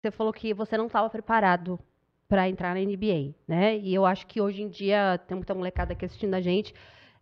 você falou que você não estava preparado para entrar na NBA, né? E eu acho que hoje em dia tem muita molecada aqui assistindo a gente,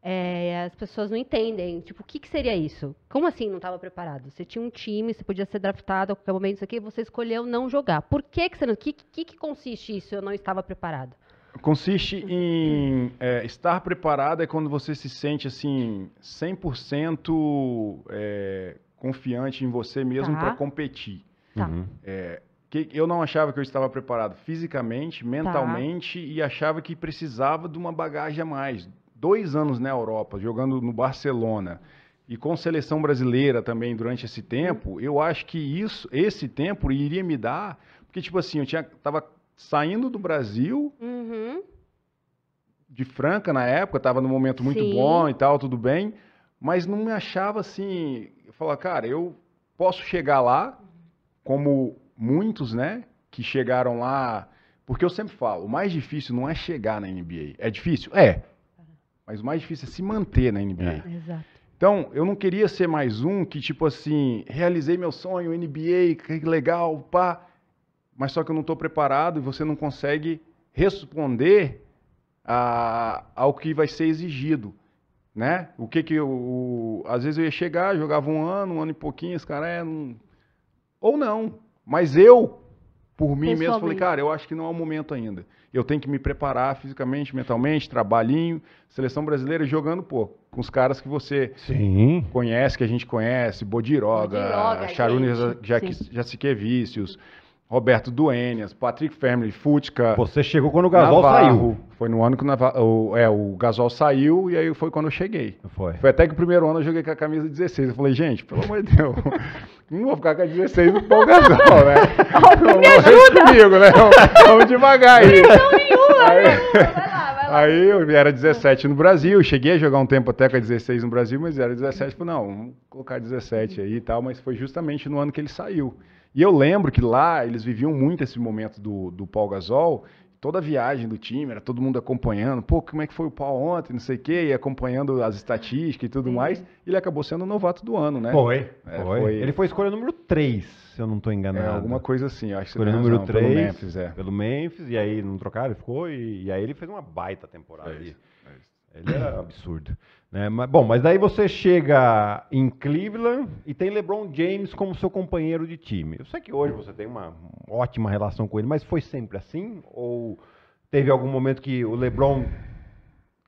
é, as pessoas não entendem, tipo, o que, que seria isso? Como assim não estava preparado? Você tinha um time, você podia ser draftado a qualquer momento, isso aqui, você escolheu não jogar. Por que que você não... O que, que, que consiste isso, eu não estava preparado? Consiste em é, estar preparado é quando você se sente, assim, 100% é, confiante em você mesmo tá. para competir. Tá. Uhum. É, que eu não achava que eu estava preparado fisicamente, tá. mentalmente tá. e achava que precisava de uma bagagem a mais. Dois anos na Europa, jogando no Barcelona e com seleção brasileira também durante esse tempo, eu acho que isso, esse tempo iria me dar, porque tipo assim, eu tinha, saindo do Brasil, uhum. de Franca na época, estava num momento muito Sim. bom e tal, tudo bem, mas não me achava assim, eu falava, cara, eu posso chegar lá como muitos, né, que chegaram lá. Porque eu sempre falo, o mais difícil não é chegar na NBA. É difícil? É. Mas o mais difícil é se manter na NBA. É. Então, eu não queria ser mais um que, tipo assim, realizei meu sonho, NBA, que legal, pá. Mas só que eu não estou preparado e você não consegue responder a, ao que vai ser exigido, né? O que que eu... O, às vezes eu ia chegar, jogava um ano, um ano e pouquinho, esse cara é... Um, ou não. Mas eu, por mim mesmo, falei, cara, eu acho que não é o momento ainda. Eu tenho que me preparar fisicamente, mentalmente, trabalhinho, seleção brasileira jogando pô Com os caras que você Sim. conhece, que a gente conhece, Bodiroga, Bodiroga Charune Jaciquevicius. Roberto Duenas, Patrick Family, Futka. Você chegou quando o Gasol Navarro. saiu. Foi no ano que o, Navarro, o, é, o Gasol saiu e aí foi quando eu cheguei. Foi. Foi até que o primeiro ano eu joguei com a camisa 16. Eu falei, gente, pelo amor de Deus, não vou ficar com a 16 no pau Gasol, né? me ajuda. Comigo, né? Vamos devagar aí. Não, nenhuma. Aí, Aí eu era 17 no Brasil, cheguei a jogar um tempo até com a 16 no Brasil, mas era 17, falei, não, vamos colocar 17 aí e tal, mas foi justamente no ano que ele saiu. E eu lembro que lá eles viviam muito esse momento do, do Paul Gasol, toda a viagem do time, era todo mundo acompanhando, pô, como é que foi o pau ontem, não sei o quê, e acompanhando as estatísticas e tudo Sim. mais. Ele acabou sendo o novato do ano, né? Foi, é, foi. foi. Ele foi escolha número 3, se eu não estou é, enganado. É, alguma coisa assim, acho que Escolha número razão, 3, pelo Memphis, é. Pelo Memphis, e aí não trocaram, ele ficou, e, e, aí ele fez uma baita temporada. É isso, ali. é isso. Ele era é absurdo. Né? Mas, bom, mas daí você chega em Cleveland e tem LeBron James como seu companheiro de time. Eu sei que hoje você tem uma ótima relação com ele, mas foi sempre assim? Ou teve algum momento que o LeBron,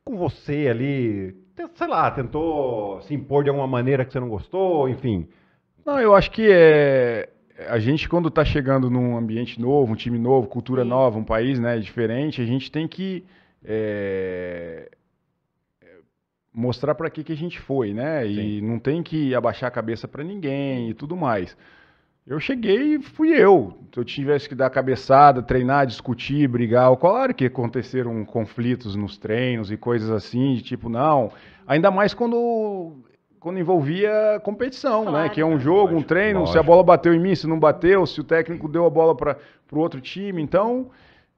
com você ali, sei lá, tentou se impor de alguma maneira que você não gostou, enfim? Não, eu acho que é. A gente, quando está chegando num ambiente novo, um time novo, cultura nova, um país né, diferente, a gente tem que. É mostrar para que, que a gente foi, né? E Sim. não tem que abaixar a cabeça para ninguém e tudo mais. Eu cheguei e fui eu. Se eu tivesse que dar cabeçada, treinar, discutir, brigar, claro que aconteceram conflitos nos treinos e coisas assim, de tipo, não. Ainda mais quando quando envolvia competição, claro. né? Que é um jogo, lógico, um treino, lógico. se a bola bateu em mim, se não bateu, se o técnico deu a bola para o outro time. Então,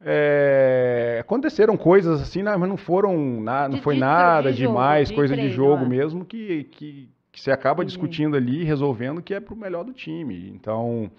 é, aconteceram coisas assim, mas não foram nada, não de, foi de, nada de demais, jogo, coisa treino, de jogo mesmo que, que, que, você acaba discutindo ali, resolvendo que é pro melhor do time. Então,